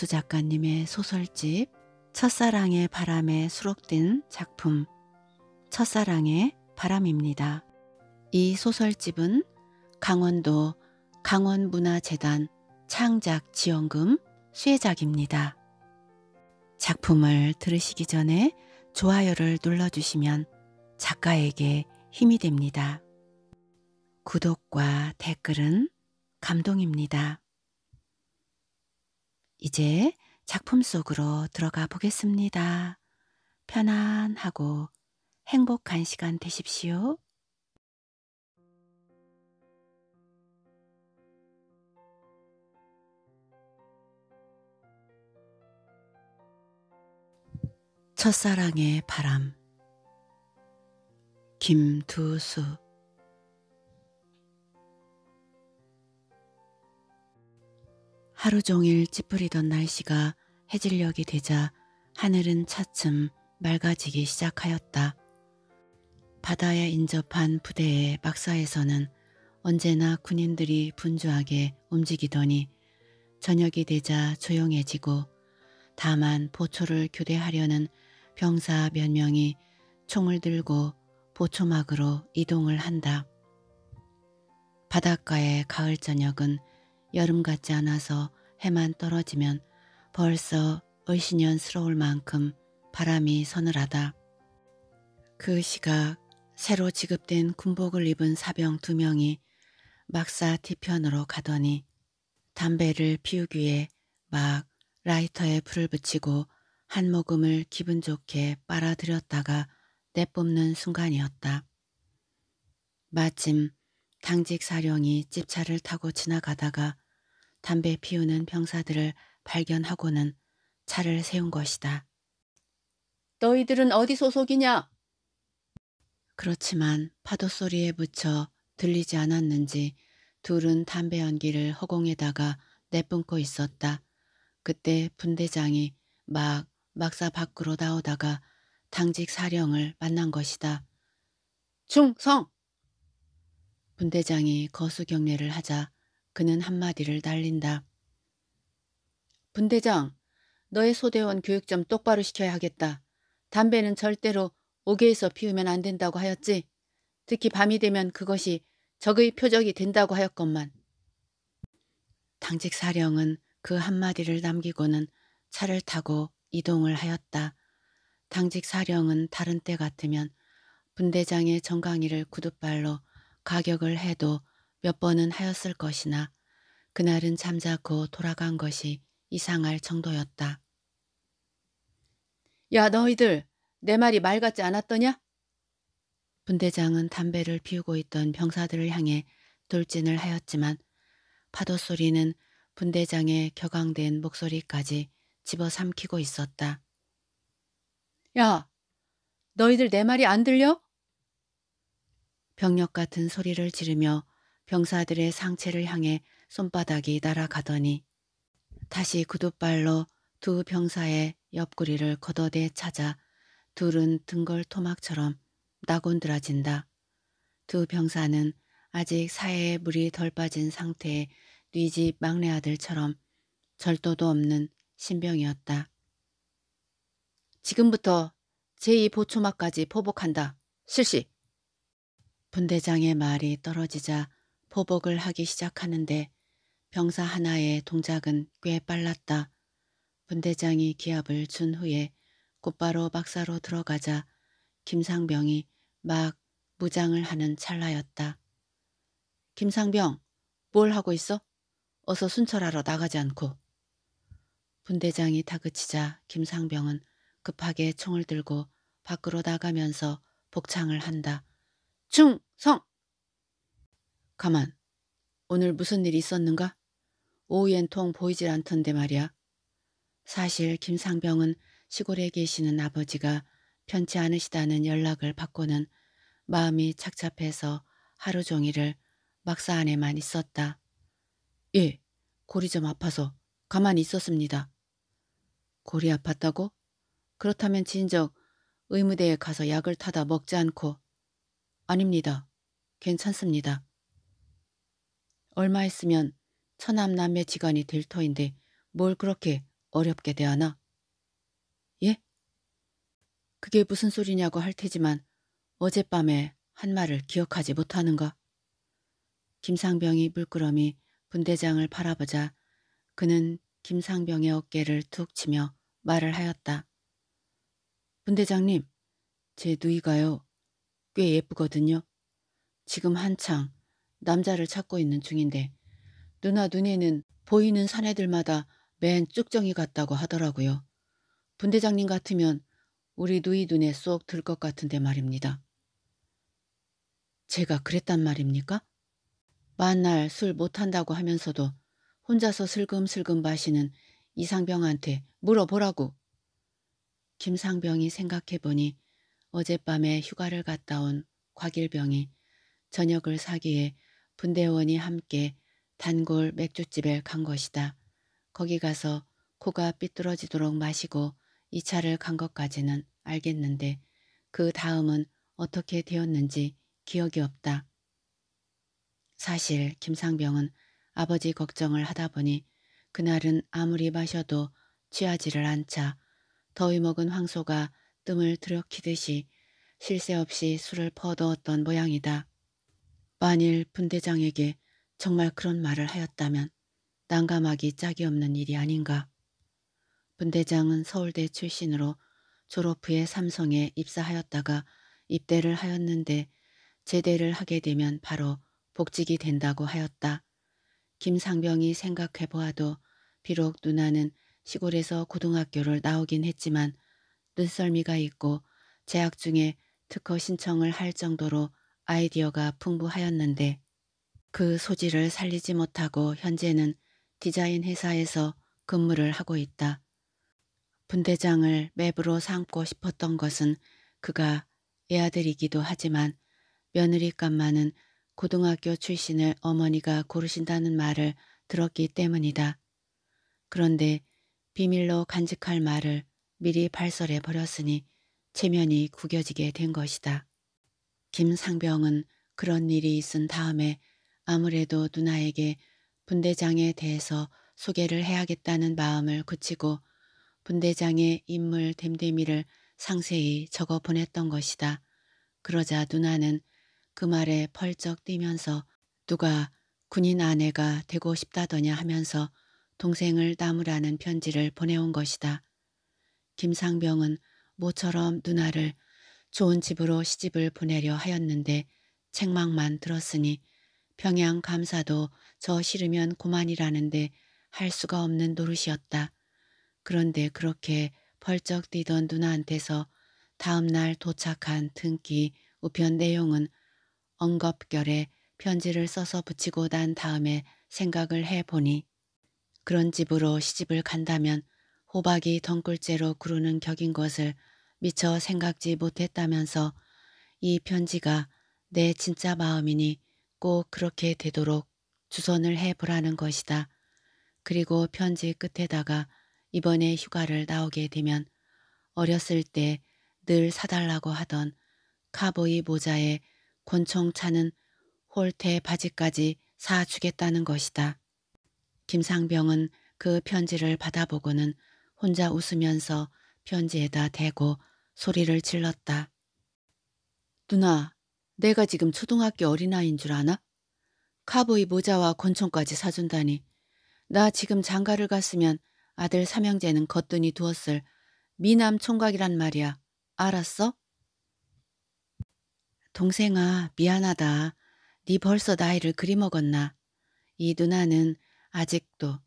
이수 작가님의 소설집 첫사랑의 바람에 수록된 작품 첫사랑의 바람입니다. 이 소설집은 강원도 강원문화재단 창작 지원금 수혜작입니다. 작품을 들으시기 전에 좋아요를 눌러주시면 작가에게 힘이 됩니다. 구독과 댓글은 감동입니다. 이제 작품 속으로 들어가 보겠습니다. 편안하고 행복한 시간 되십시오. 첫사랑의 바람 김두수 하루 종일 찌푸리던 날씨가 해질녘이 되자 하늘은 차츰 맑아지기 시작하였다. 바다에 인접한 부대의 막사에서는 언제나 군인들이 분주하게 움직이더니 저녁이 되자 조용해지고 다만 보초를 교대하려는 병사 몇 명이 총을 들고 보초막으로 이동을 한다. 바닷가의 가을 저녁은 여름 같지 않아서 해만 떨어지면 벌써 의신연스러울 만큼 바람이 서늘하다. 그 시각 새로 지급된 군복을 입은 사병 두 명이 막사 뒤편으로 가더니 담배를 피우기 위해 막 라이터에 불을 붙이고 한 모금을 기분 좋게 빨아들였다가 내뿜는 순간이었다. 마침 당직 사령이 집차를 타고 지나가다가 담배 피우는 병사들을 발견하고는 차를 세운 것이다. 너희들은 어디 소속이냐? 그렇지만 파도 소리에 묻혀 들리지 않았는지 둘은 담배 연기를 허공에다가 내뿜고 있었다. 그때 분대장이 막 막사 밖으로 나오다가 당직 사령을 만난 것이다. 충성! 분대장이 거수 경례를 하자 그는 한마디를 날린다. 분대장, 너의 소대원 교육 좀 똑바로 시켜야 하겠다. 담배는 절대로 옥외에서 피우면 안 된다고 하였지. 특히 밤이 되면 그것이 적의 표적이 된다고 하였건만. 당직 사령은 그 한마디를 남기고는 차를 타고 이동을 하였다. 당직 사령은 다른 때 같으면 분대장의 정강이를 구두발로 가격을 해도 몇 번은 하였을 것이나 그날은 잠자고 돌아간 것이 이상할 정도였다. 야 너희들 내 말이 말 같지 않았더냐? 분대장은 담배를 피우고 있던 병사들을 향해 돌진을 하였지만 파도 소리는 분대장의 격앙된 목소리까지 집어삼키고 있었다. 야, 너희들 내 말이 안 들려? 병력 같은 소리를 지르며 병사들의 상체를 향해 손바닥이 날아가더니 다시 구두발로 두 병사의 옆구리를 걷어대 찾아 둘은 등골 토막처럼 나곤드라진다. 두 병사는 아직 사회에 물이 덜 빠진 상태의 뉘집 막내 아들처럼 절도도 없는 신병이었다. 지금부터 제2보초막까지 포복한다. 실시! 분대장의 말이 떨어지자 포복을 하기 시작하는데 병사 하나의 동작은 꽤 빨랐다. 분대장이 기합을 준 후에 곧바로 박사로 들어가자 김상병이 막 무장을 하는 찰나였다. 김상병, 뭘 하고 있어? 어서 순찰하러 나가지 않고. 분대장이 다그치자 김상병은 급하게 총을 들고 밖으로 나가면서 복창을 한다. 충성! 가만. 오늘 무슨 일 있었는가? 오후엔 통 보이질 않던데 말이야. 사실 김상병은 시골에 계시는 아버지가 편치 않으시다는 연락을 받고는 마음이 착잡해서 하루 종일을 막사 안에만 있었다. 예, 골이 좀 아파서 가만히 있었습니다. 골이 아팠다고? 그렇다면 진적 의무대에 가서 약을 타다 먹지 않고 아닙니다. 괜찮습니다. 얼마 있으면 처남남매 직원이될 터인데 뭘 그렇게 어렵게 대하나? 예? 그게 무슨 소리냐고 할 테지만 어젯밤에 한 말을 기억하지 못하는가? 김상병이 물끄러미 분대장을 바라보자 그는 김상병의 어깨를 툭 치며 말을 하였다. 분대장님, 제 누이가요. 꽤 예쁘거든요. 지금 한창 남자를 찾고 있는 중인데 누나 눈에는 보이는 사내들마다 맨 쭉정이 같다고 하더라고요. 분대장님 같으면 우리 누이 눈에 쏙 들 것 같은데 말입니다. 제가 그랬단 말입니까? 만날 술 못한다고 하면서도 혼자서 슬금슬금 마시는 이상병한테 물어보라고. 김상병이 생각해보니 어젯밤에 휴가를 갔다 온 곽일병이 저녁을 사기에 분대원이 함께 단골 맥주집에 간 것이다. 거기 가서 코가 삐뚤어지도록 마시고 이 차를 간 것까지는 알겠는데 그 다음은 어떻게 되었는지 기억이 없다. 사실 김상병은 아버지 걱정을 하다 보니 그날은 아무리 마셔도 취하지를 않자 더위 먹은 황소가 뜸을 들여키듯이 쉴새 없이 술을 퍼두었던 모양이다. 만일 분대장에게 정말 그런 말을 하였다면 난감하기 짝이 없는 일이 아닌가. 분대장은 서울대 출신으로 졸업 후에 삼성에 입사하였다가 입대를 하였는데 제대를 하게 되면 바로 복직이 된다고 하였다. 김상병이 생각해보아도 비록 누나는 시골에서 고등학교를 나오긴 했지만 눈썰미가 있고 재학 중에 특허 신청을 할 정도로 아이디어가 풍부하였는데 그 소질을 살리지 못하고 현재는 디자인 회사에서 근무를 하고 있다. 분대장을 맵으로 삼고 싶었던 것은 그가 애아들이기도 하지만 며느리감만은 고등학교 출신을 어머니가 고르신다는 말을 들었기 때문이다. 그런데 비밀로 간직할 말을 미리 발설해 버렸으니 체면이 구겨지게 된 것이다. 김상병은 그런 일이 있은 다음에 아무래도 누나에게 분대장에 대해서 소개를 해야겠다는 마음을 굳히고 분대장의 인물 댐댐이를 상세히 적어 보냈던 것이다. 그러자 누나는 그 말에 펄쩍 뛰면서 누가 군인 아내가 되고 싶다더냐 하면서 동생을 나무라는 편지를 보내온 것이다. 김상병은 모처럼 누나를 좋은 집으로 시집을 보내려 하였는데 책망만 들었으니 평양 감사도 저 싫으면 고만이라는데 할 수가 없는 노릇이었다. 그런데 그렇게 벌쩍 뛰던 누나한테서 다음 날 도착한 등기 우편 내용은 언급결에 편지를 써서 붙이고 난 다음에 생각을 해보니 그런 집으로 시집을 간다면 호박이 덩굴째로 구르는 격인 것을 미처 생각지 못했다면서 이 편지가 내 진짜 마음이니 꼭 그렇게 되도록 주선을 해보라는 것이다. 그리고 편지 끝에다가 이번에 휴가를 나오게 되면 어렸을 때 늘 사달라고 하던 카보이 모자에 권총 차는 홀테 바지까지 사주겠다는 것이다. 김상병은 그 편지를 받아보고는 혼자 웃으면서 편지에다 대고 소리를 질렀다. 누나, 내가 지금 초등학교 어린아이인 줄 아나? 카보이 모자와 권총까지 사준다니. 나 지금 장가를 갔으면 아들 삼형제는 거뜬히 두었을 미남 총각이란 말이야. 알았어? 동생아, 미안하다. 네 벌써 나이를 그리먹었나. 이 누나는 아직도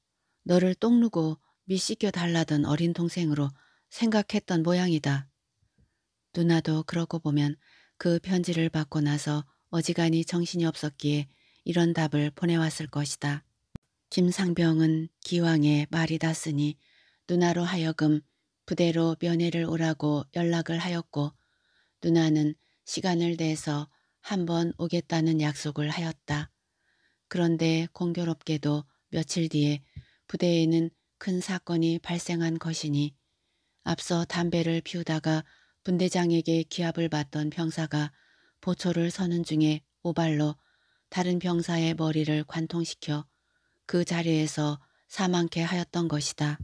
너를 똥누고 미씻겨 달라던 어린 동생으로 생각했던 모양이다. 누나도 그러고 보면 그 편지를 받고 나서 어지간히 정신이 없었기에 이런 답을 보내왔을 것이다. 김상병은 기왕에 말이 닿으니 누나로 하여금 부대로 면회를 오라고 연락을 하였고 누나는 시간을 내서 한번 오겠다는 약속을 하였다. 그런데 공교롭게도 며칠 뒤에 부대에는 큰 사건이 발생한 것이니 앞서 담배를 피우다가 분대장에게 기합을 받던 병사가 보초를 서는 중에 오발로 다른 병사의 머리를 관통시켜 그 자리에서 사망케 하였던 것이다.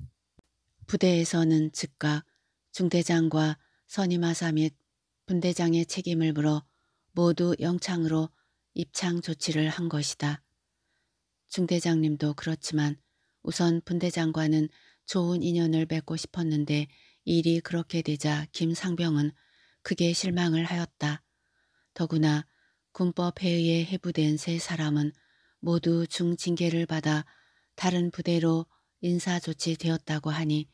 부대에서는 즉각 중대장과 선임하사 및 분대장의 책임을 물어 모두 영창으로 입창 조치를 한 것이다. 중대장님도 그렇지만 우선 분대장과는 좋은 인연을 맺고 싶었는데 일이 그렇게 되자 김상병은 크게 실망을 하였다. 더구나 군법 회의에 해부된 세 사람은 모두 중징계를 받아 다른 부대로 인사조치되었다고 하니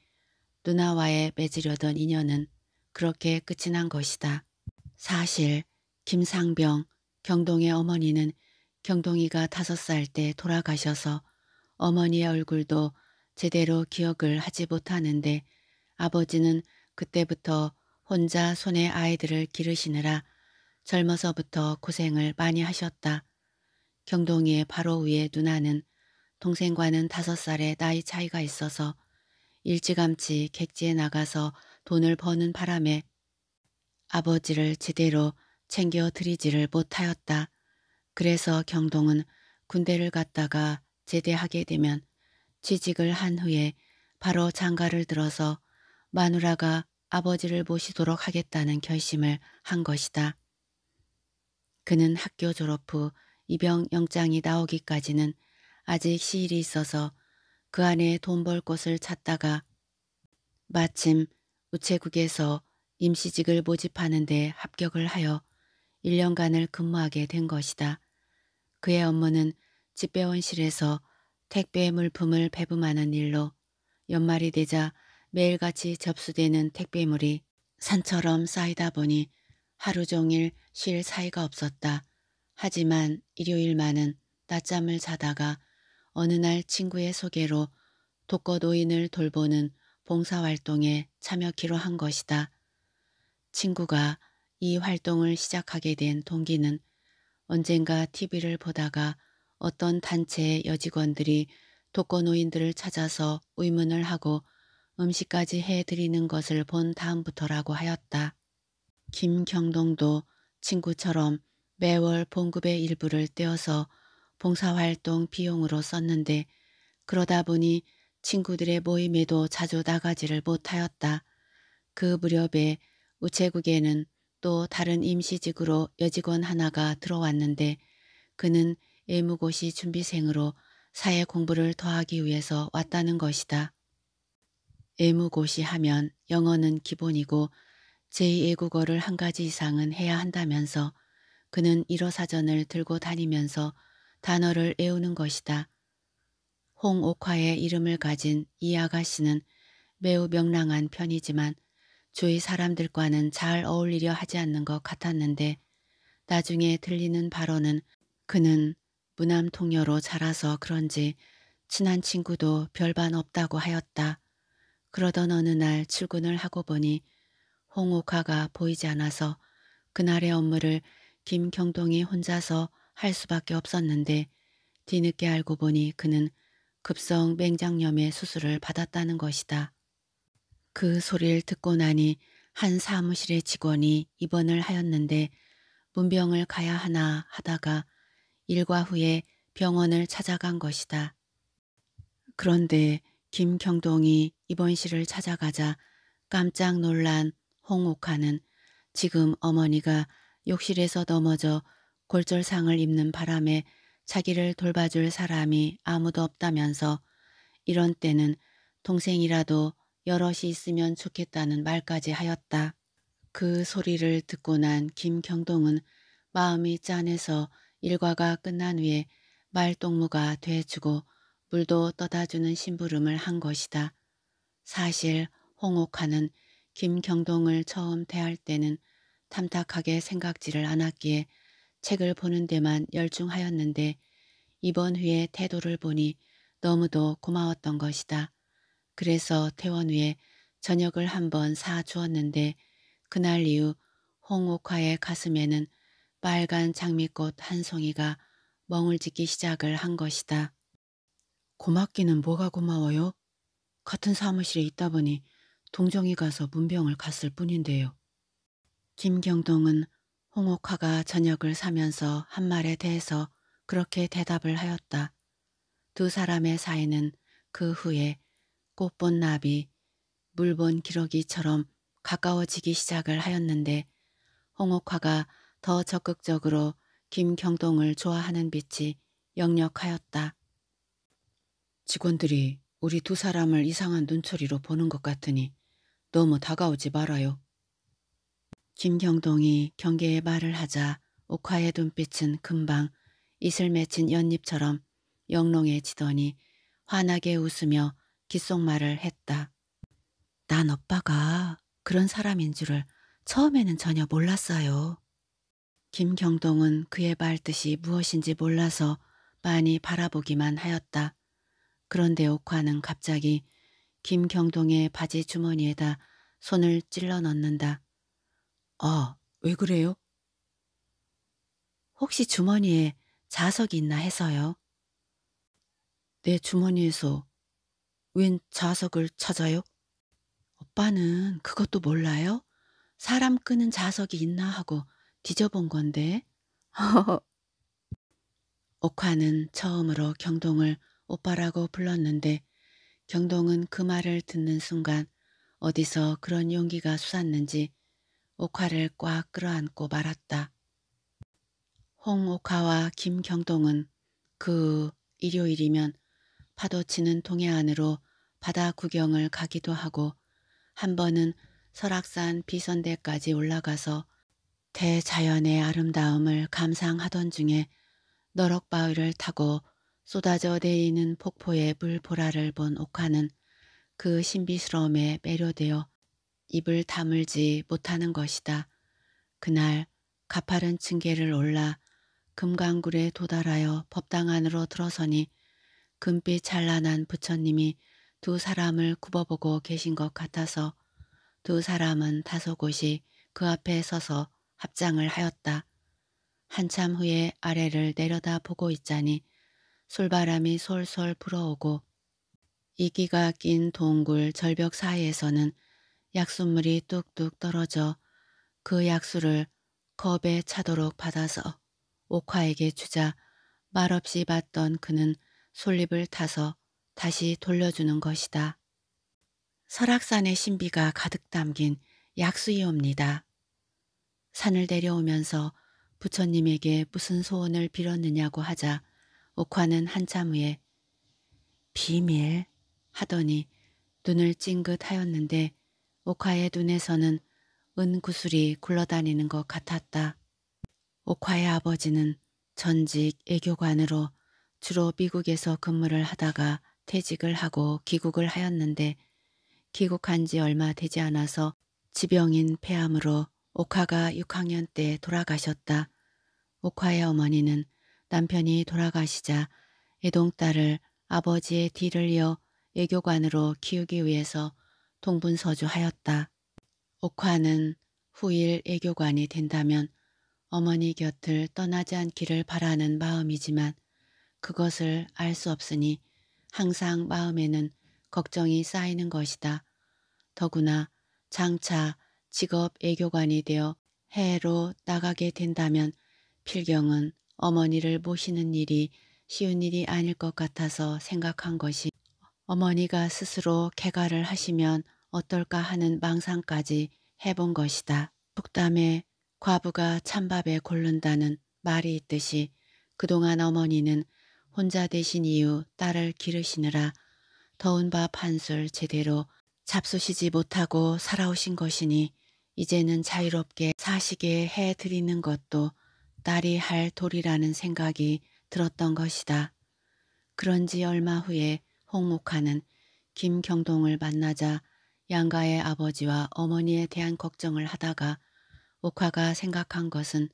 누나와의 맺으려던 인연은 그렇게 끝이 난 것이다. 사실 김상병, 경동의 어머니는 경동이가 다섯 살 때 돌아가셔서 어머니의 얼굴도 제대로 기억을 하지 못하는데 아버지는 그때부터 혼자 손에 아이들을 기르시느라 젊어서부터 고생을 많이 하셨다. 경동이의 바로 위에 누나는 동생과는 다섯 살의 나이 차이가 있어서 일찌감치 객지에 나가서 돈을 버는 바람에 아버지를 제대로 챙겨드리지를 못하였다. 그래서 경동은 군대를 갔다가 제대하게 되면 취직을 한 후에 바로 장가를 들어서 마누라가 아버지를 모시도록 하겠다는 결심을 한 것이다. 그는 학교 졸업 후 입영 영장이 나오기까지는 아직 시일이 있어서 그 안에 돈 벌 곳을 찾다가 마침 우체국에서 임시직을 모집하는 데 합격을 하여 1년간을 근무하게 된 것이다. 그의 업무는 집배원실에서 택배 물품을 배분하는 일로 연말이 되자 매일같이 접수되는 택배물이 산처럼 쌓이다 보니 하루 종일 쉴 사이가 없었다. 하지만 일요일만은 낮잠을 자다가 어느 날 친구의 소개로 독거 노인을 돌보는 봉사활동에 참여키로 한 것이다. 친구가 이 활동을 시작하게 된 동기는 언젠가 TV를 보다가 어떤 단체의 여직원들이 독거 노인들을 찾아서 의문을 하고 음식까지 해드리는 것을 본 다음부터라고 하였다. 김경동도 친구처럼 매월 봉급의 일부를 떼어서 봉사활동 비용으로 썼는데 그러다 보니 친구들의 모임에도 자주 나가지를 못하였다. 그 무렵에 우체국에는 또 다른 임시직으로 여직원 하나가 들어왔는데 그는 애무고시 준비생으로 사회 공부를 더하기 위해서 왔다는 것이다. 애무고시하면 영어는 기본이고 제2외국어를 한 가지 이상은 해야 한다면서 그는 일어 사전을 들고 다니면서 단어를 외우는 것이다. 홍옥화의 이름을 가진 이 아가씨는 매우 명랑한 편이지만 주위 사람들과는 잘 어울리려 하지 않는 것 같았는데 나중에 들리는 바로는 그는 무남 통녀로 자라서 그런지 친한 친구도 별반 없다고 하였다. 그러던 어느 날 출근을 하고 보니 홍옥화가 보이지 않아서 그날의 업무를 김경동이 혼자서 할 수밖에 없었는데 뒤늦게 알고 보니 그는 급성 맹장염의 수술을 받았다는 것이다. 그 소리를 듣고 나니 한 사무실의 직원이 입원을 하였는데 문병을 가야 하나 하다가 일과 후에 병원을 찾아간 것이다. 그런데 김경동이 입원실을 찾아가자 깜짝 놀란 홍옥하는 지금 어머니가 욕실에서 넘어져 골절상을 입는 바람에 자기를 돌봐줄 사람이 아무도 없다면서 이런 때는 동생이라도 여럿이 있으면 좋겠다는 말까지 하였다. 그 소리를 듣고 난 김경동은 마음이 짠해서 일과가 끝난 후에 말동무가 돼주고 물도 떠다주는 심부름을 한 것이다. 사실 홍옥하는 김경동을 처음 대할 때는 탐탁하게 생각지를 않았기에 책을 보는 데만 열중하였는데 이번 후에 태도를 보니 너무도 고마웠던 것이다. 그래서 퇴원 후에 저녁을 한번 사주었는데 그날 이후 홍옥화의 가슴에는 빨간 장미꽃 한 송이가 멍을 짓기 시작을 한 것이다. 고맙기는 뭐가 고마워요? 같은 사무실에 있다 보니 동정이 가서 문병을 갔을 뿐인데요. 김경동은 홍옥화가 저녁을 사면서 한 말에 대해서 그렇게 대답을 하였다. 두 사람의 사이는 그 후에 꽃본 나비, 물본 기러기처럼 가까워지기 시작을 하였는데 홍옥화가 더 적극적으로 김경동을 좋아하는 빛이 역력하였다. 직원들이 우리 두 사람을 이상한 눈초리로 보는 것 같으니 너무 다가오지 말아요. 김경동이 경계의 말을 하자 옥화의 눈빛은 금방 이슬 맺힌 연잎처럼 영롱해지더니 환하게 웃으며 기속말을 했다. 난 오빠가 그런 사람인 줄을 처음에는 전혀 몰랐어요. 김경동은 그의 말뜻이 무엇인지 몰라서 많이 바라보기만 하였다. 그런데 옥화는 갑자기 김경동의 바지 주머니에다 손을 찔러 넣는다. 아, 왜 그래요? 혹시 주머니에 자석이 있나 해서요. 내 주머니에서 웬 자석을 찾아요? 오빠는 그것도 몰라요? 사람 끄는 자석이 있나 하고 뒤져본 건데. 어, 옥화는 처음으로 경동을 오빠라고 불렀는데 경동은 그 말을 듣는 순간 어디서 그런 용기가 솟았는지 옥화를 꽉 끌어안고 말았다. 홍옥화와 김경동은 그 일요일이면 파도치는 동해안으로 바다 구경을 가기도 하고 한 번은 설악산 비선대까지 올라가서 대자연의 아름다움을 감상하던 중에 너럭바위를 타고 쏟아져 내리는 폭포의 물보라를 본 옥화는 그 신비스러움에 매료되어 입을 다물지 못하는 것이다. 그날 가파른 층계를 올라 금강굴에 도달하여 법당 안으로 들어서니 금빛 찬란한 부처님이 두 사람을 굽어보고 계신 것 같아서 두 사람은 다소 곳이 그 앞에 서서 합장을 하였다. 한참 후에 아래를 내려다보고 있자니 솔바람이 솔솔 불어오고 이끼가 낀 동굴 절벽 사이에서는 약수물이 뚝뚝 떨어져 그 약수를 겁에 차도록 받아서 옥화에게 주자 말없이 받던 그는 솔잎을 타서 다시 돌려주는 것이다. 설악산의 신비가 가득 담긴 약수이옵니다. 산을 데려오면서 부처님에게 무슨 소원을 빌었느냐고 하자 옥화는 한참 후에 비밀 하더니 눈을 찡긋하였는데 옥화의 눈에서는 은구슬이 굴러다니는 것 같았다. 옥화의 아버지는 전직 애교관으로 주로 미국에서 근무를 하다가 퇴직을 하고 귀국을 하였는데 귀국한 지 얼마 되지 않아서 지병인 폐암으로 옥화가 6학년 때 돌아가셨다. 옥화의 어머니는 남편이 돌아가시자 애동딸을 아버지의 뒤를 이어 애교관으로 키우기 위해서 동분서주하였다. 옥화는 후일 애교관이 된다면 어머니 곁을 떠나지 않기를 바라는 마음이지만 그것을 알 수 없으니 항상 마음에는 걱정이 쌓이는 것이다. 더구나 장차 직업 애교관이 되어 해외로 나가게 된다면 필경은 어머니를 모시는 일이 쉬운 일이 아닐 것 같아서 생각한 것이 어머니가 스스로 개가를 하시면 어떨까 하는 망상까지 해본 것이다. 속담에 과부가 찬밥에 고른다는 말이 있듯이 그동안 어머니는 혼자 되신 이후 딸을 기르시느라 더운 밥 한 술 제대로 잡수시지 못하고 살아오신 것이니 이제는 자유롭게 사시게 해드리는 것도 딸이 할 도리라는 생각이 들었던 것이다. 그런지 얼마 후에 홍옥하는 김경동을 만나자 양가의 아버지와 어머니에 대한 걱정을 하다가 옥화가 생각한 것은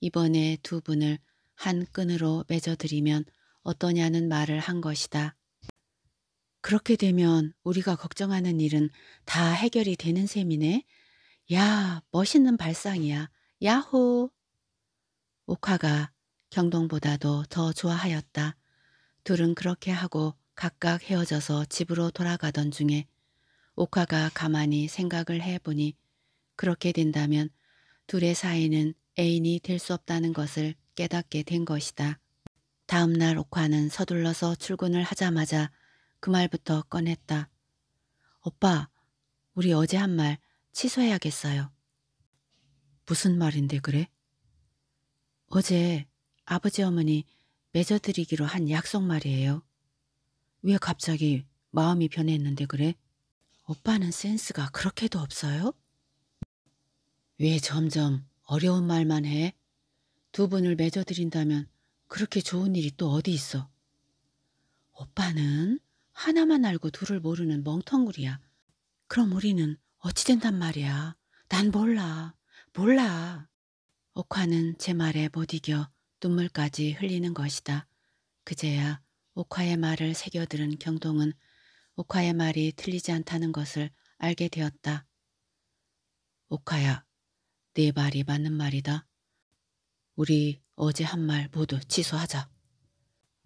이번에 두 분을 한 끈으로 맺어드리면 어떠냐는 말을 한 것이다. 그렇게 되면 우리가 걱정하는 일은 다 해결이 되는 셈이네. 야 멋있는 발상이야. 야호! 옥화가 경동보다도 더 좋아하였다. 둘은 그렇게 하고 각각 헤어져서 집으로 돌아가던 중에 옥화가 가만히 생각을 해보니 그렇게 된다면 둘의 사이는 애인이 될 수 없다는 것을 깨닫게 된 것이다. 다음날 옥화는 서둘러서 출근을 하자마자 그 말부터 꺼냈다. 오빠, 우리 어제 한 말 취소해야겠어요. 무슨 말인데 그래? 어제 아버지 어머니 맺어드리기로 한 약속 말이에요. 왜 갑자기 마음이 변했는데 그래? 오빠는 센스가 그렇게도 없어요? 왜 점점 어려운 말만 해? 두 분을 맺어드린다면 그렇게 좋은 일이 또 어디 있어? 오빠는 하나만 알고 둘을 모르는 멍텅구리야. 그럼 우리는 어찌 된단 말이야. 난 몰라. 몰라. 옥화는 제 말에 못 이겨 눈물까지 흘리는 것이다. 그제야 옥화의 말을 새겨들은 경동은 옥화의 말이 틀리지 않다는 것을 알게 되었다. 옥화야, 네 말이 맞는 말이다. 우리 어제 한 말 모두 취소하자.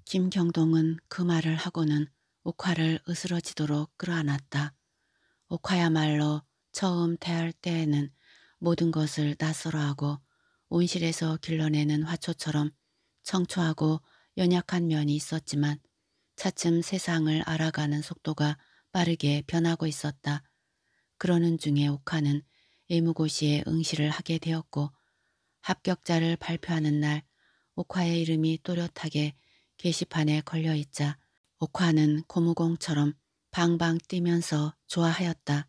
김경동은 그 말을 하고는 옥화를 으스러지도록 끌어안았다. 옥화야말로 처음 대할 때에는 모든 것을 낯설어하고 온실에서 길러내는 화초처럼 청초하고 연약한 면이 있었지만 차츰 세상을 알아가는 속도가 빠르게 변하고 있었다. 그러는 중에 옥하는 애무고시에 응시를 하게 되었고 합격자를 발표하는 날 옥화의 이름이 또렷하게 게시판에 걸려있자 옥화는 고무공처럼 방방 뛰면서 좋아하였다.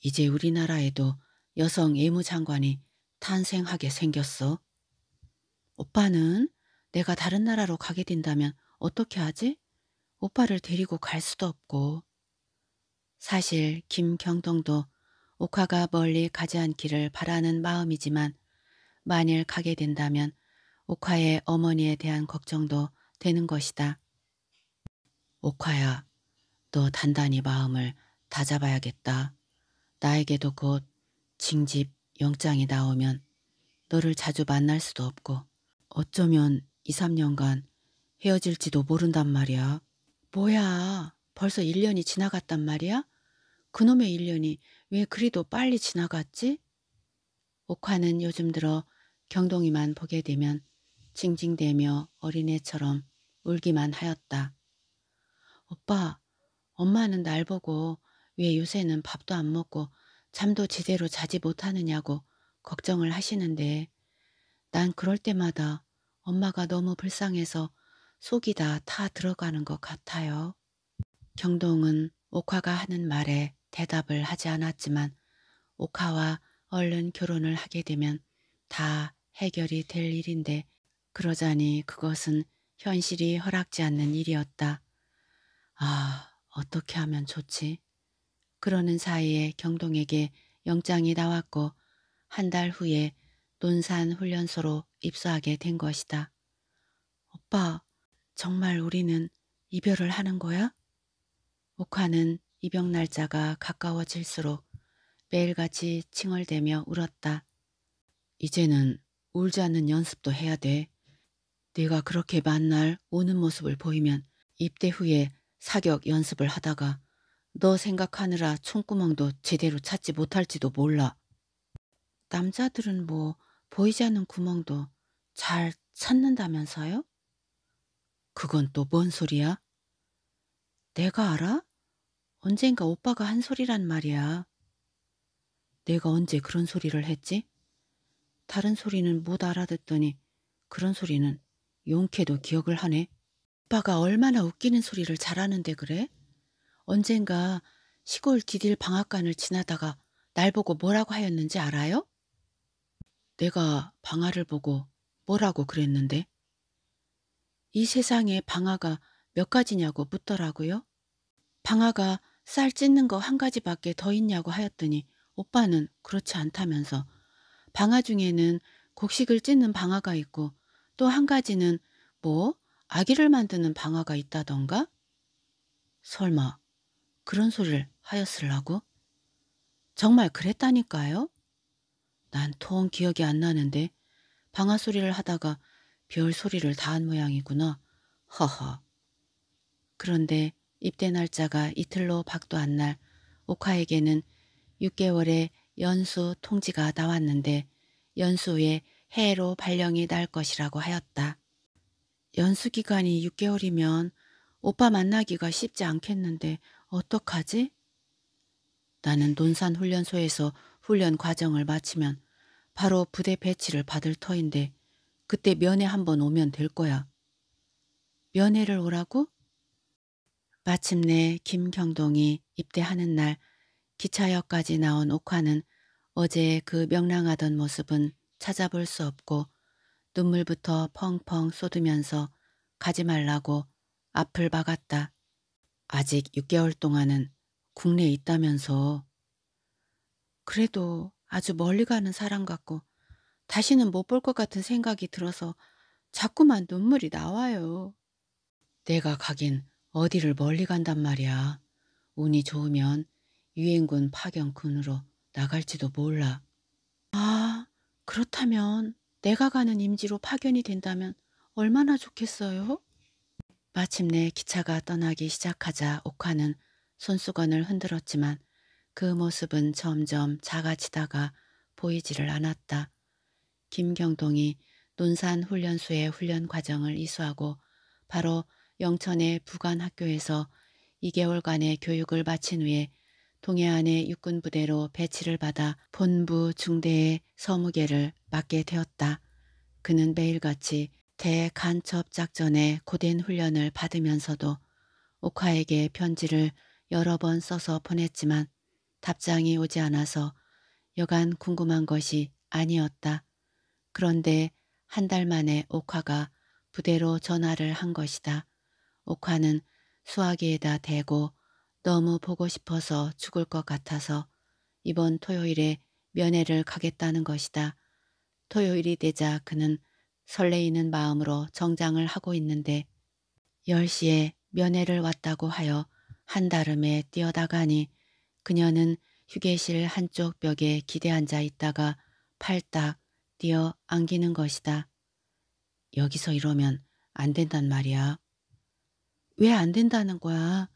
이제 우리나라에도 여성 애무장관이 탄생하게 생겼어. 오빠는 내가 다른 나라로 가게 된다면 어떻게 하지? 오빠를 데리고 갈 수도 없고. 사실 김경동도 옥화가 멀리 가지 않기를 바라는 마음이지만 만일 가게 된다면 옥화의 어머니에 대한 걱정도 되는 것이다. 옥화야너 단단히 마음을 다잡아야겠다. 나에게도 곧 징집 영장이 나오면 너를 자주 만날 수도 없고 어쩌면 2, 3년간 헤어질지도 모른단 말이야. 뭐야 벌써 1년이 지나갔단 말이야? 그놈의 1년이 왜 그리도 빨리 지나갔지? 옥화는 요즘 들어 경동이만 보게 되면 징징대며 어린애처럼 울기만 하였다. 오빠, 엄마는 날 보고 왜 요새는 밥도 안 먹고 잠도 제대로 자지 못하느냐고 걱정을 하시는데 난 그럴 때마다 엄마가 너무 불쌍해서 속이 다 타 들어가는 것 같아요. 경동은 옥화가 하는 말에 대답을 하지 않았지만 옥화와 얼른 결혼을 하게 되면 다 해결이 될 일인데 그러자니 그것은 현실이 허락지 않는 일이었다. 아, 어떻게 하면 좋지? 그러는 사이에 경동에게 영장이 나왔고 한 달 후에 논산 훈련소로 입소하게 된 것이다. 오빠, 정말 우리는 이별을 하는 거야? 옥화는 입영 날짜가 가까워질수록 매일같이 칭얼대며 울었다. 이제는 울지 않는 연습도 해야 돼. 네가 그렇게 만날 우는 모습을 보이면 입대 후에 사격 연습을 하다가 너 생각하느라 총구멍도 제대로 찾지 못할지도 몰라. 남자들은 뭐 보이지 않는 구멍도 잘 찾는다면서요? 그건 또 뭔 소리야? 내가 알아? 언젠가 오빠가 한 소리란 말이야. 내가 언제 그런 소리를 했지? 다른 소리는 못 알아듣더니 그런 소리는 용케도 기억을 하네. 오빠가 얼마나 웃기는 소리를 잘하는데 그래? 언젠가 시골 디딜 방앗간을 지나다가 날 보고 뭐라고 하였는지 알아요? 내가 방아를 보고 뭐라고 그랬는데? 이 세상에 방아가 몇 가지냐고 묻더라고요. 방아가 쌀 찢는 거 한 가지밖에 더 있냐고 하였더니 오빠는 그렇지 않다면서 방아 중에는 곡식을 찢는 방아가 있고 또 한 가지는 뭐 아기를 만드는 방아가 있다던가? 설마 그런 소리를 하였을라고? 정말 그랬다니까요? 난 통 기억이 안 나는데 방아 소리를 하다가 별 소리를 다한 모양이구나. 허허. 그런데 입대 날짜가 이틀로 박도 안 날 오카에게는 6개월의 연수 통지가 나왔는데 연수에 해로 발령이 날 것이라고 하였다. 연수 기간이 6개월이면 오빠 만나기가 쉽지 않겠는데 어떡하지? 나는 논산 훈련소에서 훈련 과정을 마치면 바로 부대 배치를 받을 터인데 그때 면회 한번 오면 될 거야. 면회를 오라고? 마침내 김경동이 입대하는 날 기차역까지 나온 옥화는 어제 그 명랑하던 모습은 찾아볼 수 없고 눈물부터 펑펑 쏟으면서 가지 말라고 앞을 막았다. 아직 6개월 동안은 국내에 있다면서. 그래도 아주 멀리 가는 사람 같고 다시는 못 볼 것 같은 생각이 들어서 자꾸만 눈물이 나와요. 내가 가긴 어디를 멀리 간단 말이야. 운이 좋으면 유엔군 파견군으로 나갈지도 몰라. 아, 그렇다면 내가 가는 임지로 파견이 된다면 얼마나 좋겠어요? 마침내 기차가 떠나기 시작하자 옥화는 손수건을 흔들었지만 그 모습은 점점 작아지다가 보이지를 않았다. 김경동이 논산 훈련소의 훈련 과정을 이수하고 바로 영천의 부관학교에서 2개월간의 교육을 마친 후에 동해안의 육군부대로 배치를 받아 본부 중대의 서무계를 맡게 되었다. 그는 매일같이 대간첩 작전의 고된 훈련을 받으면서도 옥화에게 편지를 여러 번 써서 보냈지만 답장이 오지 않아서 여간 궁금한 것이 아니었다. 그런데 한 달 만에 옥화가 부대로 전화를 한 것이다. 옥화는 수화기에다 대고 너무 보고 싶어서 죽을 것 같아서 이번 토요일에 면회를 가겠다는 것이다. 토요일이 되자 그는 설레이는 마음으로 정장을 하고 있는데 10시에 면회를 왔다고 하여 한다름에 뛰어다가니 그녀는 휴게실 한쪽 벽에 기대앉아 있다가 팔딱 뛰어 안기는 것이다. 여기서 이러면 안 된단 말이야. 왜 안 된다는 거야?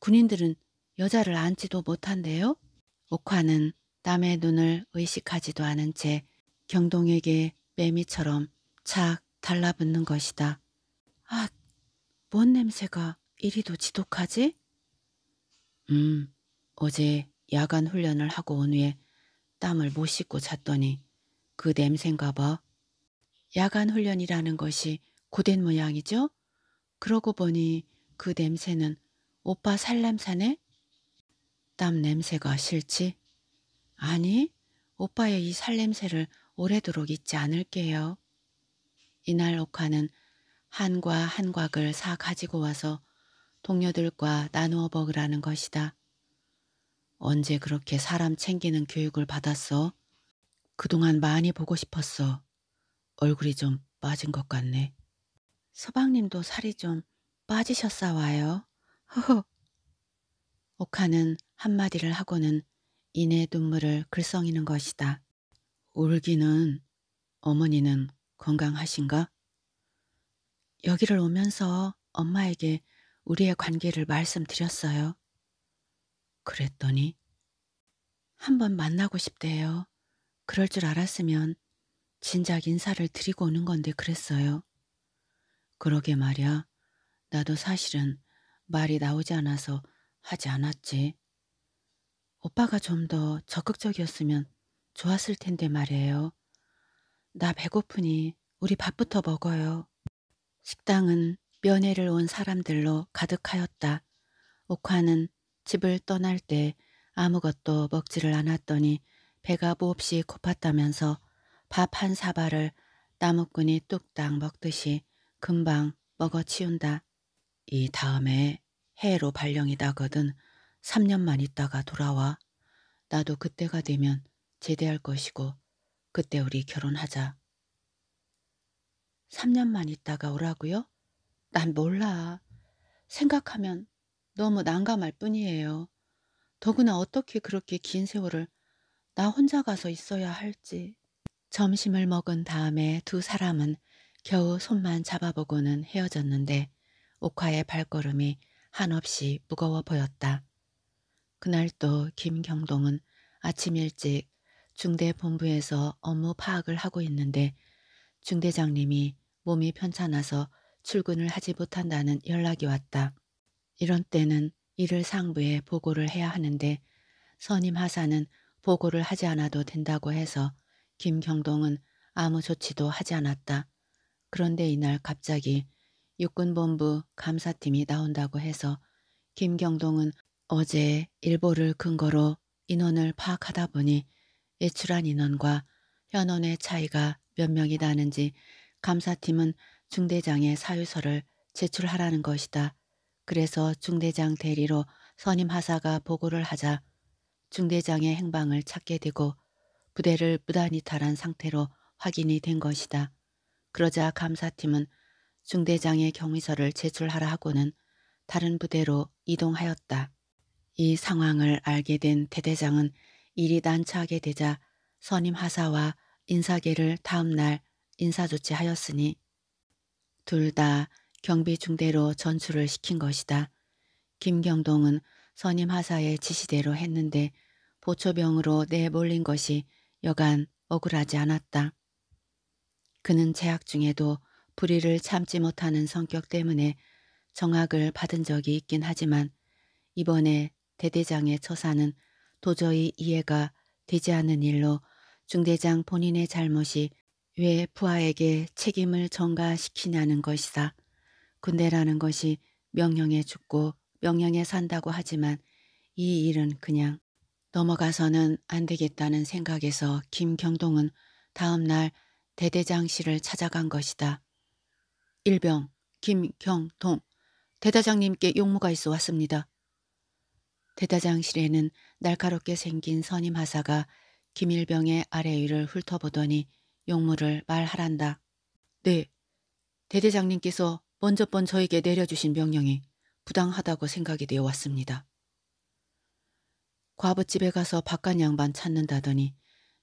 군인들은 여자를 앉지도 못한대요? 옥화는 땀의 눈을 의식하지도 않은 채 경동에게 매미처럼 착 달라붙는 것이다. 아, 뭔 냄새가 이리도 지독하지? 음, 어제 야간 훈련을 하고 온 후에 땀을 못 씻고 잤더니 그 냄새인가 봐. 야간 훈련이라는 것이 고된 모양이죠? 그러고 보니 그 냄새는 오빠 살냄새네땀 냄새가 싫지? 아니, 오빠의 이 살냄새를 오래도록 잊지 않을게요. 이날 옥화는 한과 한곽을 사 가지고 와서 동료들과 나누어 먹으라는 것이다. 언제 그렇게 사람 챙기는 교육을 받았어? 그동안 많이 보고 싶었어. 얼굴이 좀 빠진 것 같네. 서방님도 살이 좀 빠지셨사와요. 허허. 옥하는 한마디를 하고는 이내 눈물을 글썽이는 것이다. 울기는 어머니는 건강하신가? 여기를 오면서 엄마에게 우리의 관계를 말씀드렸어요. 그랬더니 한번 만나고 싶대요. 그럴 줄 알았으면 진작 인사를 드리고 오는 건데 그랬어요. 그러게 말이야. 나도 사실은 말이 나오지 않아서 하지 않았지. 오빠가 좀 더 적극적이었으면 좋았을 텐데 말이에요. 나 배고프니 우리 밥부터 먹어요. 식당은 면회를 온 사람들로 가득하였다. 옥화는 집을 떠날 때 아무것도 먹지를 않았더니 배가 몹시 고팠다면서 밥 한 사발을 나무꾼이 뚝딱 먹듯이 금방 먹어치운다. 이 다음에 해로 발령이 나거든 3년만 있다가 돌아와. 나도 그때가 되면 제대할 것이고 그때 우리 결혼하자. 3년만 있다가 오라고요? 난 몰라. 생각하면 너무 난감할 뿐이에요. 더구나 어떻게 그렇게 긴 세월을 나 혼자 가서 있어야 할지. 점심을 먹은 다음에 두 사람은 겨우 손만 잡아보고는 헤어졌는데 옥화의 발걸음이 한없이 무거워 보였다. 그날 또 김경동은 아침 일찍 중대본부에서 업무 파악을 하고 있는데 중대장님이 몸이 편찮아서 출근을 하지 못한다는 연락이 왔다. 이런 때는 이를 상부에 보고를 해야 하는데 선임 하사는 보고를 하지 않아도 된다고 해서 김경동은 아무 조치도 하지 않았다. 그런데 이날 갑자기 육군본부 감사팀이 나온다고 해서 김경동은 어제 일보를 근거로 인원을 파악하다 보니 예출한 인원과 현원의 차이가 몇 명이 나는지 감사팀은 중대장의 사유서를 제출하라는 것이다. 그래서 중대장 대리로 선임 하사가 보고를 하자 중대장의 행방을 찾게 되고 부대를 무단히 탈한 상태로 확인이 된 것이다. 그러자 감사팀은 중대장의 경위서를 제출하라 하고는 다른 부대로 이동하였다. 이 상황을 알게 된 대대장은 일이 난처하게 되자 선임 하사와 인사계를 다음날 인사조치하였으니 둘 다 경비 중대로 전출을 시킨 것이다. 김경동은 선임 하사의 지시대로 했는데 보초병으로 내몰린 것이 여간 억울하지 않았다. 그는 재학 중에도 불의를 참지 못하는 성격 때문에 정학을 받은 적이 있긴 하지만 이번에 대대장의 처사는 도저히 이해가 되지 않은 일로 중대장 본인의 잘못이 왜 부하에게 책임을 전가시키냐는 것이다. 군대라는 것이 명령에 죽고 명령에 산다고 하지만 이 일은 그냥 넘어가서는 안 되겠다는 생각에서 김경동은 다음 날 대대장실을 찾아간 것이다. 일병 김경동 대대장님께 용무가 있어 왔습니다. 대대장실에는 날카롭게 생긴 선임 하사가 김일병의 아래 위를 훑어보더니 용무를 말하란다. 네, 대대장님께서 먼저 번 저에게 내려주신 명령이 부당하다고 생각이 되어 왔습니다. 과부집에 가서 바깥 양반 찾는다더니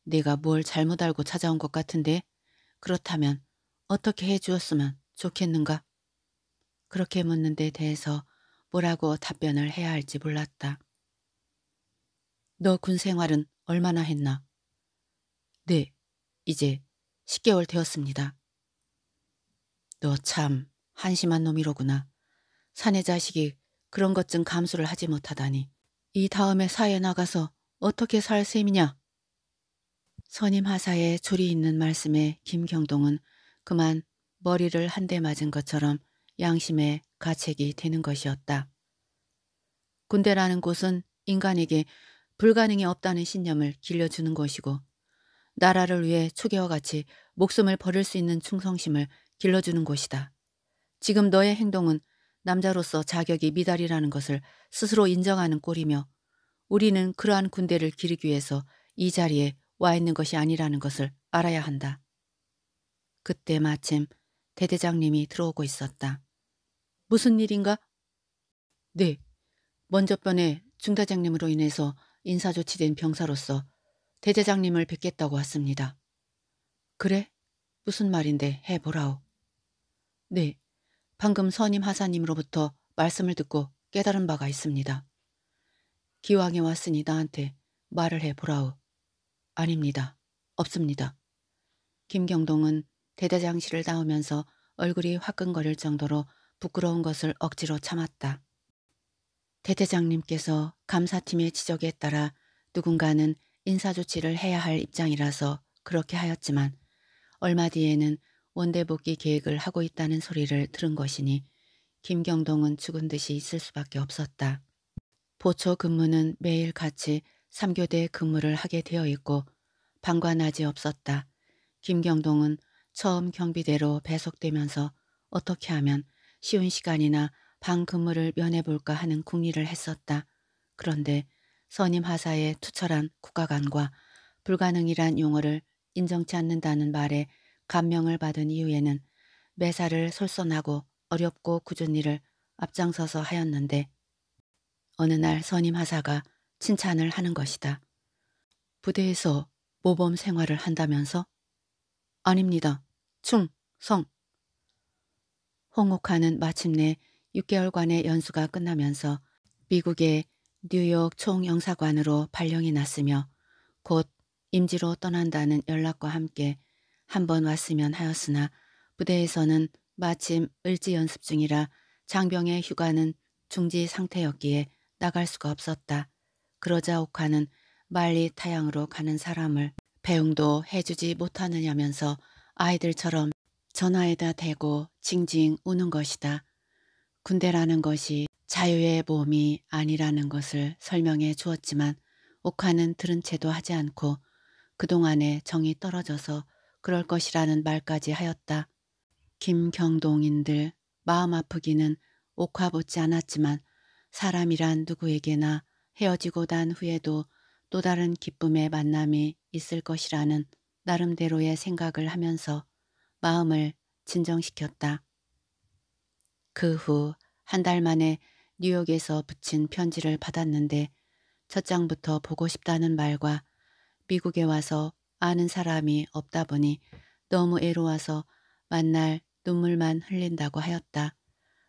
내가 뭘 잘못 알고 찾아온 것 같은데 그렇다면 어떻게 해주었으면 좋겠는가? 그렇게 묻는 데 대해서 뭐라고 답변을 해야 할지 몰랐다. 너군 생활은 얼마나 했나? 네, 이제 10개월 되었습니다. 너 참 한심한 놈이로구나. 사내 자식이 그런 것쯤 감수를 하지 못하다니. 이 다음에 사회에 나가서 어떻게 살 셈이냐? 선임 하사에 줄이 있는 말씀에 김경동은 그만 머리를 한 대 맞은 것처럼 양심의 가책이 되는 것이었다. 군대라는 곳은 인간에게 불가능이 없다는 신념을 길려주는 것이고 나라를 위해 초계와 같이 목숨을 버릴 수 있는 충성심을 길러주는 것이다. 지금 너의 행동은 남자로서 자격이 미달이라는 것을 스스로 인정하는 꼴이며 우리는 그러한 군대를 기르기 위해서 이 자리에 와 있는 것이 아니라는 것을 알아야 한다. 그때 마침 대대장님이 들어오고 있었다. 무슨 일인가? 네. 먼저 번에 중대장님으로 인해서 인사조치된 병사로서 대대장님을 뵙겠다고 왔습니다. 그래? 무슨 말인데 해보라오. 네, 방금 선임 하사님으로부터 말씀을 듣고 깨달은 바가 있습니다. 기왕에 왔으니 나한테 말을 해보라오. 아닙니다. 없습니다. 김경동은 대대장실을 나오면서 얼굴이 화끈거릴 정도로 부끄러운 것을 억지로 참았다. 대대장님께서 감사팀의 지적에 따라 누군가는 인사조치를 해야 할 입장이라서 그렇게 하였지만 얼마 뒤에는 원대복귀 계획을 하고 있다는 소리를 들은 것이니 김경동은 죽은 듯이 있을 수밖에 없었다. 보초 근무는 매일 같이 삼교대 근무를 하게 되어 있고 방관하지 없었다. 김경동은 처음 경비대로 배속되면서 어떻게 하면 쉬운 시간이나 방 근무를 면해볼까 하는 궁리를 했었다. 그런데 선임 하사의 투철한 국가관과 불가능이란 용어를 인정치 않는다는 말에 감명을 받은 이후에는 매사를 솔선하고 어렵고 굳은 일을 앞장서서 하였는데 어느 날 선임 하사가 칭찬을 하는 것이다. 부대에서 모범 생활을 한다면서? 아닙니다. 충, 성. 홍옥하는 마침내 6개월간의 연수가 끝나면서 미국의 뉴욕 총영사관으로 발령이 났으며 곧 임지로 떠난다는 연락과 함께 한번 왔으면 하였으나 부대에서는 마침 을지 연습 중이라 장병의 휴가는 중지 상태였기에 나갈 수가 없었다. 그러자 옥화는 말리 타양으로 가는 사람을 배웅도 해주지 못하느냐면서 아이들처럼 전화에다 대고 징징 우는 것이다. 군대라는 것이 자유의 몸이 아니라는 것을 설명해 주었지만 옥화는 들은 채도 하지 않고 그동안에 정이 떨어져서 그럴 것이라는 말까지 하였다. 김경동인들 마음 아프기는 옥화보지 않았지만 사람이란 누구에게나 헤어지고 난 후에도 또 다른 기쁨의 만남이 있을 것이라는 나름대로의 생각을 하면서 마음을 진정시켰다. 그후한달 만에 뉴욕에서 붙인 편지를 받았는데 첫 장부터 보고 싶다는 말과 미국에 와서 아는 사람이 없다 보니 너무 애로워서 만날 눈물만 흘린다고 하였다.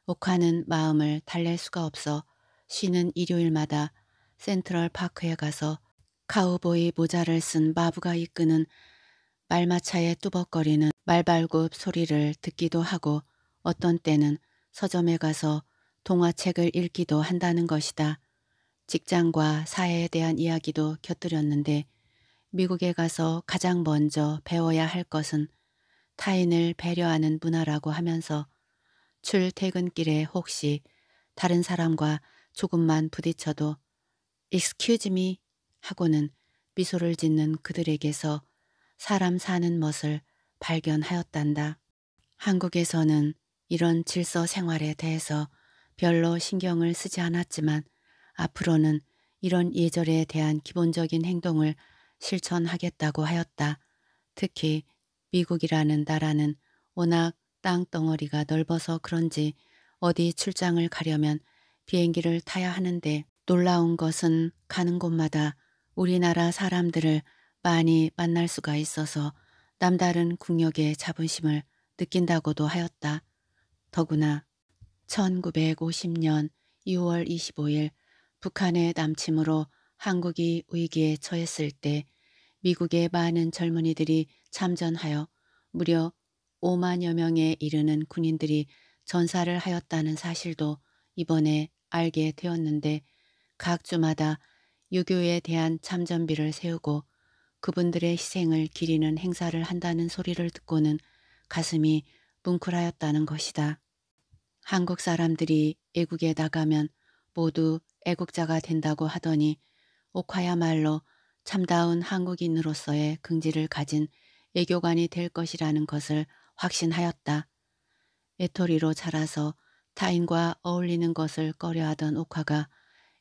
옥화는 마음을 달랠 수가 없어 쉬는 일요일마다 센트럴 파크에 가서 카우보이 모자를 쓴 마부가 이끄는 말마차의 뚜벅거리는 말발굽 소리를 듣기도 하고 어떤 때는 서점에 가서 동화책을 읽기도 한다는 것이다. 직장과 사회에 대한 이야기도 곁들였는데 미국에 가서 가장 먼저 배워야 할 것은 타인을 배려하는 문화라고 하면서 출퇴근길에 혹시 다른 사람과 조금만 부딪혀도 Excuse me 하고는 미소를 짓는 그들에게서 사람 사는 멋을 발견하였단다. 한국에서는 이런 질서 생활에 대해서 별로 신경을 쓰지 않았지만 앞으로는 이런 예절에 대한 기본적인 행동을 실천하겠다고 하였다. 특히 미국이라는 나라는 워낙 땅덩어리가 넓어서 그런지 어디 출장을 가려면 비행기를 타야 하는데 놀라운 것은 가는 곳마다 우리나라 사람들을 많이 만날 수가 있어서 남다른 국력의 자부심을 느낀다고도 하였다. 더구나 1950년 2월 25일 북한의 남침으로 한국이 위기에 처했을 때 미국의 많은 젊은이들이 참전하여 무려 5만여 명에 이르는 군인들이 전사를 하였다는 사실도 이번에 알게 되었는데 각 주마다 유교에 대한 참전비를 세우고 그분들의 희생을 기리는 행사를 한다는 소리를 듣고는 가슴이 뭉클하였다는 것이다. 한국 사람들이 애국에 나가면 모두 애국자가 된다고 하더니 옥화야말로 참다운 한국인으로서의 긍지를 가진 애교관이 될 것이라는 것을 확신하였다. 애토리로 자라서 타인과 어울리는 것을 꺼려하던 옥화가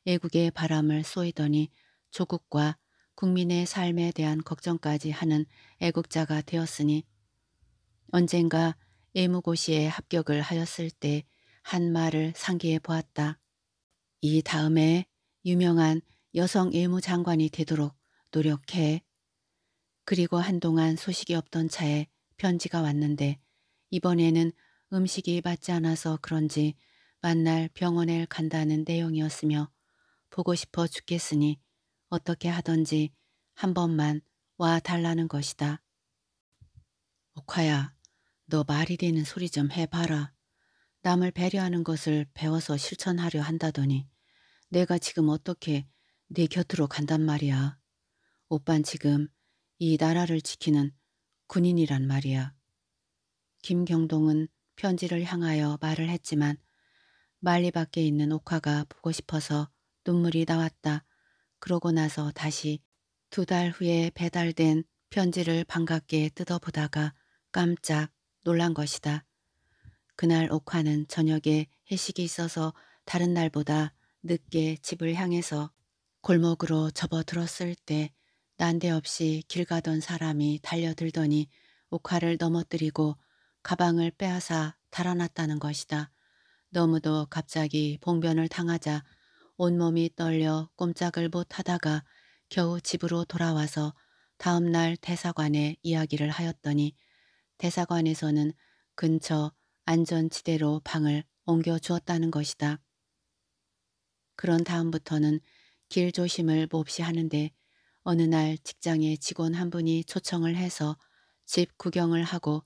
애국의 바람을 쏘이더니 조국과 국민의 삶에 대한 걱정까지 하는 애국자가 되었으니 언젠가 애무고시에 합격을 하였을 때한 말을 상기해 보았다. 이 다음에 유명한 여성 외무 장관이 되도록 노력해. 그리고 한동안 소식이 없던 차에 편지가 왔는데 이번에는 음식이 맞지 않아서 그런지 만날 병원에 간다는 내용이었으며 보고 싶어 죽겠으니 어떻게 하던지 한 번만 와 달라는 것이다. 옥화야, 너 말이 되는 소리 좀 해봐라. 남을 배려하는 것을 배워서 실천하려 한다더니 내가 지금 어떻게 네 곁으로 간단 말이야. 오빤 지금 이 나라를 지키는 군인이란 말이야. 김경동은 편지를 향하여 말을 했지만 말리 밖에 있는 옥화가 보고 싶어서 눈물이 나왔다. 그러고 나서 다시 두 달 후에 배달된 편지를 반갑게 뜯어보다가 깜짝 놀란 것이다. 그날 옥화는 저녁에 회식이 있어서 다른 날보다 늦게 집을 향해서 골목으로 접어들었을 때 난데없이 길 가던 사람이 달려들더니 옥화를 넘어뜨리고 가방을 빼앗아 달아났다는 것이다. 너무도 갑자기 봉변을 당하자 온몸이 떨려 꼼짝을 못하다가 겨우 집으로 돌아와서 다음날 대사관에 이야기를 하였더니 대사관에서는 근처 안전지대로 방을 옮겨주었다는 것이다. 그런 다음부터는 길 조심을 몹시 하는데 어느 날 직장의 직원 한 분이 초청을 해서 집 구경을 하고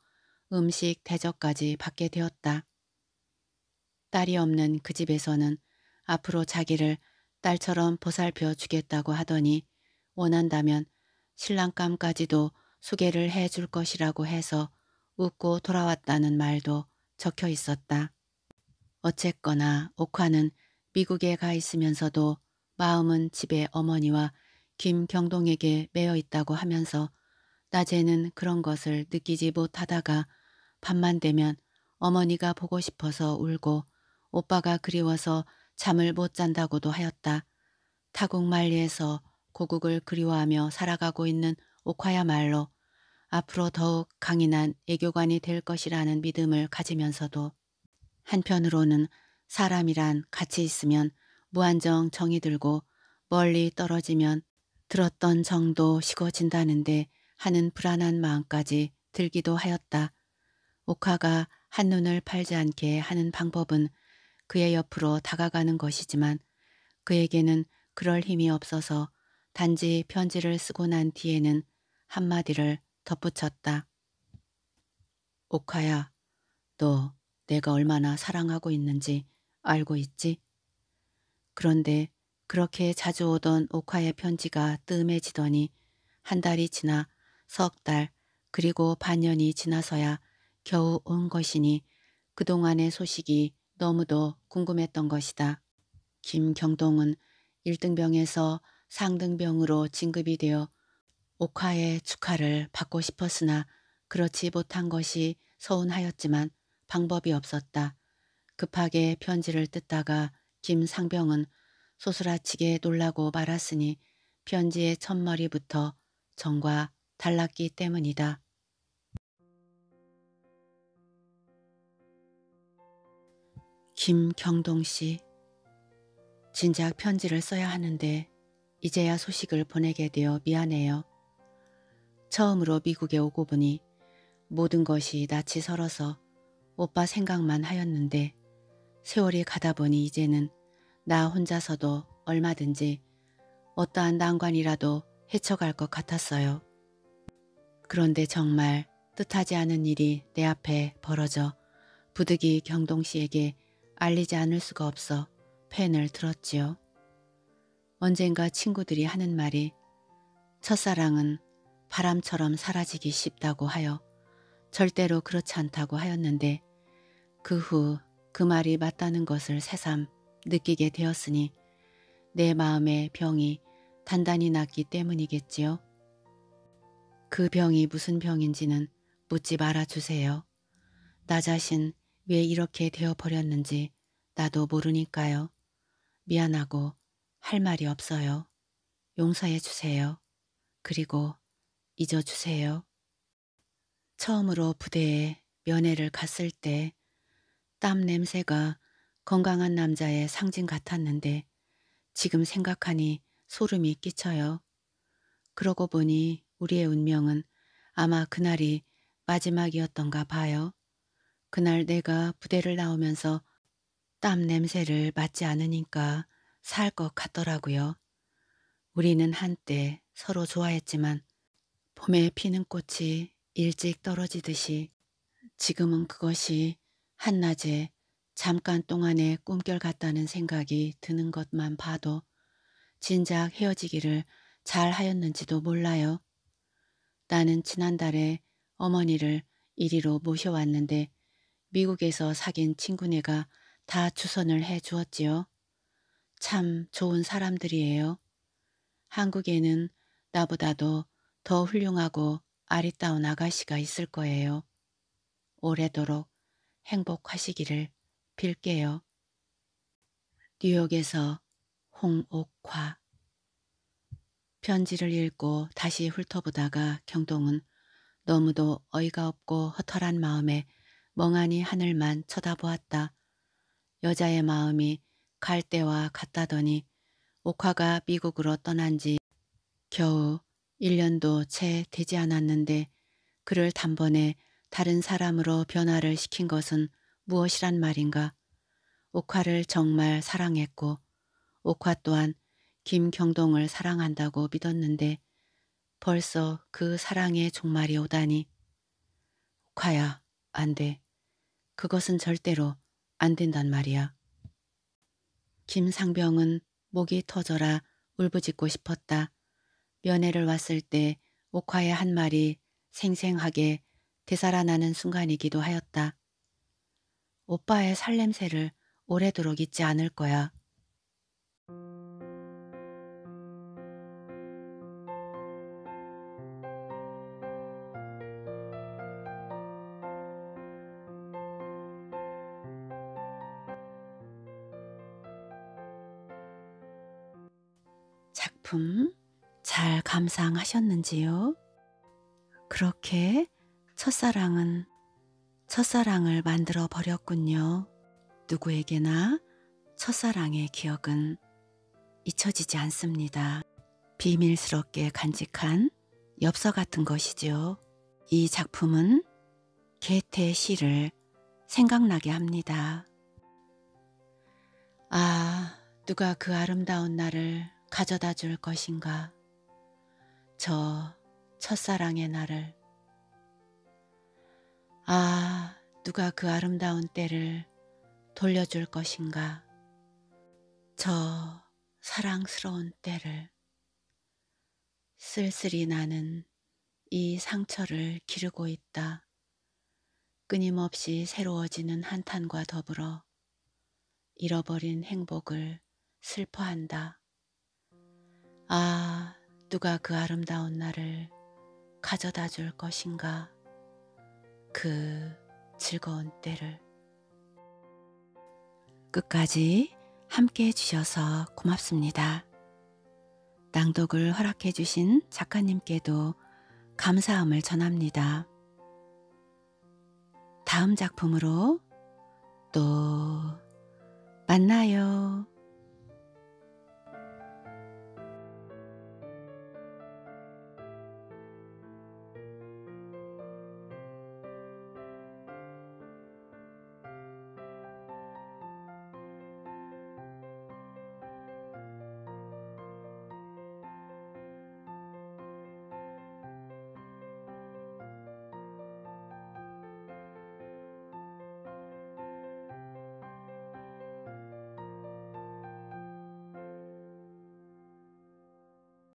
음식 대접까지 받게 되었다. 딸이 없는 그 집에서는 앞으로 자기를 딸처럼 보살펴 주겠다고 하더니 원한다면 신랑감까지도 소개를 해 줄 것이라고 해서 웃고 돌아왔다는 말도 적혀 있었다. 어쨌거나 옥화는 미국에 가 있으면서도 마음은 집에 어머니와 김경동에게 매여 있다고 하면서 낮에는 그런 것을 느끼지 못하다가 밤만 되면 어머니가 보고 싶어서 울고 오빠가 그리워서 잠을 못 잔다고도 하였다. 타국만리에서 고국을 그리워하며 살아가고 있는 옥화야말로 앞으로 더욱 강인한 애교관이 될 것이라는 믿음을 가지면서도 한편으로는 사람이란 같이 있으면 무한정 정이 들고 멀리 떨어지면 들었던 정도 식어진다는데 하는 불안한 마음까지 들기도 하였다. 오카가 한눈을 팔지 않게 하는 방법은 그의 옆으로 다가가는 것이지만 그에게는 그럴 힘이 없어서 단지 편지를 쓰고 난 뒤에는 한마디를 덧붙였다. 오카야, 너 내가 얼마나 사랑하고 있는지 알고 있지? 그런데 그렇게 자주 오던 오카의 편지가 뜸해지더니 한 달이 지나 석 달, 그리고 반년이 지나서야 겨우 온 것이니 그동안의 소식이 너무도 궁금했던 것이다. 김경동은 1등병에서 상등병으로 진급이 되어 옥화의 축하를 받고 싶었으나 그렇지 못한 것이 서운하였지만 방법이 없었다. 급하게 편지를 뜯다가 김상병은 소스라치게 놀라고 말았으니 편지의 첫머리부터 정과 달랐기 때문이다. 김경동 씨 진작 편지를 써야 하는데 이제야 소식을 보내게 되어 미안해요. 처음으로 미국에 오고 보니 모든 것이 낯이 설어서 오빠 생각만 하였는데 세월이 가다 보니 이제는 나 혼자서도 얼마든지 어떠한 난관이라도 헤쳐갈 것 같았어요. 그런데 정말 뜻하지 않은 일이 내 앞에 벌어져 부득이 경동 씨에게 알리지 않을 수가 없어 펜을 들었지요. 언젠가 친구들이 하는 말이 첫사랑은 바람처럼 사라지기 쉽다고 하여 절대로 그렇지 않다고 하였는데 그 후그 그 말이 맞다는 것을 새삼 느끼게 되었으니 내 마음의 병이 단단히 났기 때문이겠지요. 그 병이 무슨 병인지는 묻지 말아주세요. 나 자신 왜 이렇게 되어버렸는지 나도 모르니까요. 미안하고 할 말이 없어요. 용서해 주세요. 그리고 잊어주세요. 처음으로 부대에 면회를 갔을 때 땀 냄새가 건강한 남자의 상징 같았는데 지금 생각하니 소름이 끼쳐요. 그러고 보니 우리의 운명은 아마 그날이 마지막이었던가 봐요. 그날 내가 부대를 나오면서 땀 냄새를 맡지 않으니까 살 것 같더라고요. 우리는 한때 서로 좋아했지만 봄에 피는 꽃이 일찍 떨어지듯이 지금은 그것이 한낮에 잠깐 동안의 꿈결 같다는 생각이 드는 것만 봐도 진작 헤어지기를 잘 하였는지도 몰라요. 나는 지난달에 어머니를 이리로 모셔왔는데 미국에서 사귄 친구네가 다 주선을 해 주었지요. 참 좋은 사람들이에요. 한국에는 나보다도 더 훌륭하고 아리따운 아가씨가 있을 거예요. 오래도록 행복하시기를 빌게요. 뉴욕에서 홍옥화 편지를 읽고 다시 훑어보다가 경동은 너무도 어이가 없고 허탈한 마음에 멍하니 하늘만 쳐다보았다. 여자의 마음이 갈 때와 같다더니 옥화가 미국으로 떠난 지 겨우 1년도 채 되지 않았는데 그를 단번에 다른 사람으로 변화를 시킨 것은 무엇이란 말인가. 옥화를 정말 사랑했고 옥화 또한 김경동을 사랑한다고 믿었는데 벌써 그 사랑의 종말이 오다니. 옥화야 안 돼. 그것은 절대로 안 된단 말이야. 김상병은 목이 터져라 울부짖고 싶었다. 면회를 왔을 때 옥화의 한 말이 생생하게 되살아나는 순간이기도 하였다. 오빠의 살냄새를 오래도록 잊지 않을 거야. 작품 잘 감상하셨는지요? 그렇게 첫사랑은 첫사랑을 만들어 버렸군요. 누구에게나 첫사랑의 기억은 잊혀지지 않습니다. 비밀스럽게 간직한 엽서 같은 것이죠이 작품은 개테의 시를 생각나게 합니다. 아, 누가 그 아름다운 날을 가져다 줄 것인가? 저 첫사랑의 나를. 아, 누가 그 아름다운 때를 돌려줄 것인가. 저 사랑스러운 때를. 쓸쓸히 나는 이 상처를 기르고 있다. 끊임없이 새로워지는 한탄과 더불어 잃어버린 행복을 슬퍼한다. 아, 누가 그 아름다운 날을 가져다 줄 것인가? 그 즐거운 때를. 끝까지 함께 해주셔서 고맙습니다. 낭독을 허락해주신 작가님께도 감사함을 전합니다. 다음 작품으로 또 만나요.